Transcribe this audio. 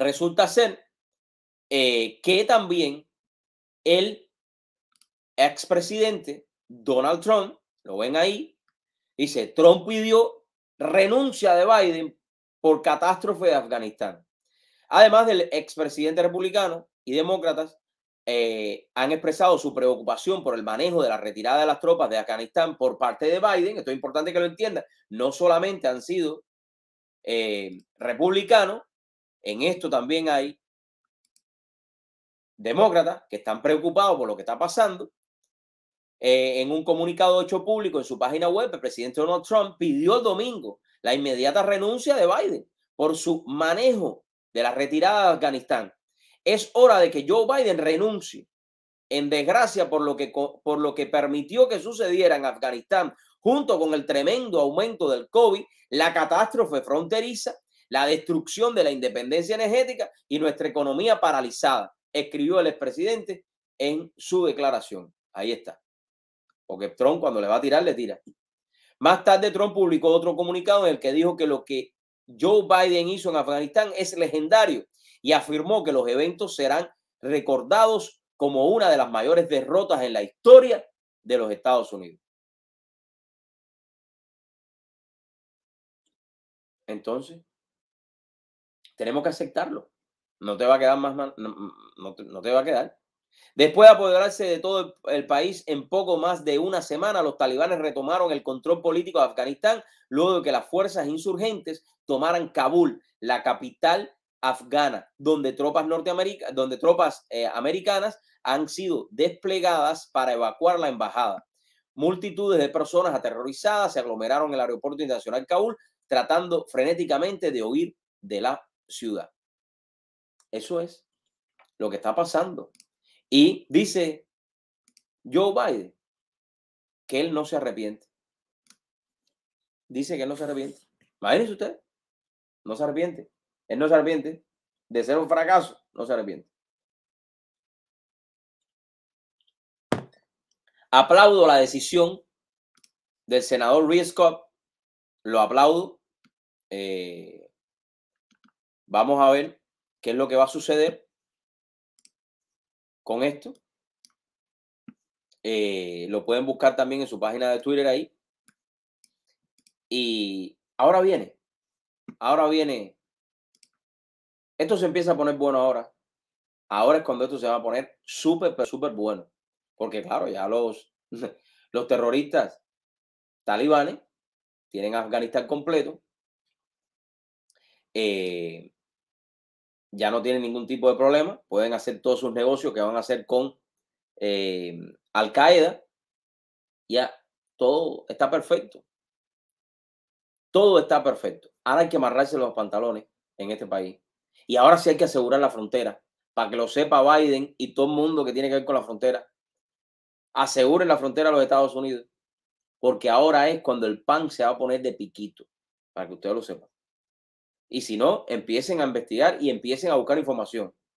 Resulta ser eh, que también el expresidente Donald Trump, lo ven ahí, dice, Trump pidió renuncia de Biden por catástrofe de Afganistán. Además del expresidente republicano y demócratas, eh, han expresado su preocupación por el manejo de la retirada de las tropas de Afganistán por parte de Biden. Esto es importante que lo entienda. No solamente han sido eh, republicanos, en esto también hay demócratas que están preocupados por lo que está pasando. Eh, en un comunicado hecho público en su página web, el presidente Donald Trump pidió el domingo la inmediata renuncia de Biden por su manejo de la retirada de Afganistán. Es hora de que Joe Biden renuncie en desgracia por lo que, por lo que permitió que sucediera en Afganistán, junto con el tremendo aumento del COVID, la catástrofe fronteriza la destrucción de la independencia energética y nuestra economía paralizada, escribió el expresidente en su declaración. Ahí está. Porque Trump cuando le va a tirar, le tira. Más tarde Trump publicó otro comunicado en el que dijo que lo que Joe Biden hizo en Afganistán es legendario y afirmó que los eventos serán recordados como una de las mayores derrotas en la historia de los Estados Unidos. Entonces, tenemos que aceptarlo. No te va a quedar más, no, mm, no, te, va a quedar. Después de apoderarse de todo el país en poco más de una semana, los talibanes retomaron el control político de Afganistán luego de que las fuerzas insurgentes tomaran Kabul, la capital afgana, donde tropas, norteamericanas, donde tropas eh, americanas han sido desplegadas para evacuar la embajada. Multitudes de personas aterrorizadas se aglomeraron en el aeropuerto internacional Kabul tratando frenéticamente de huir de la ciudad. Eso es lo que está pasando. Y dice Joe Biden que él no se arrepiente. Dice que no se arrepiente. Imagínense usted, no se arrepiente. Él no se arrepiente de ser un fracaso, no se arrepiente. Aplaudo la decisión del senador Rick Scott, lo aplaudo. Eh, Vamos a ver qué es lo que va a suceder con esto. Eh, lo pueden buscar también en su página de Twitter ahí. Y ahora viene, ahora viene. Esto se empieza a poner bueno ahora. Ahora es cuando esto se va a poner súper, súper bueno. Porque claro, ya los, los terroristas talibanes tienen Afganistán completo. Eh, ya no tienen ningún tipo de problema, pueden hacer todos sus negocios que van a hacer con eh, Al Qaeda, ya todo está perfecto. Todo está perfecto. Ahora hay que amarrarse los pantalones en este país. Y ahora sí hay que asegurar la frontera, para que lo sepa Biden y todo el mundo que tiene que ver con la frontera. Aseguren la frontera a los Estados Unidos, porque ahora es cuando el pan se va a poner de piquito, para que ustedes lo sepan. Y si no, empiecen a investigar y empiecen a buscar información.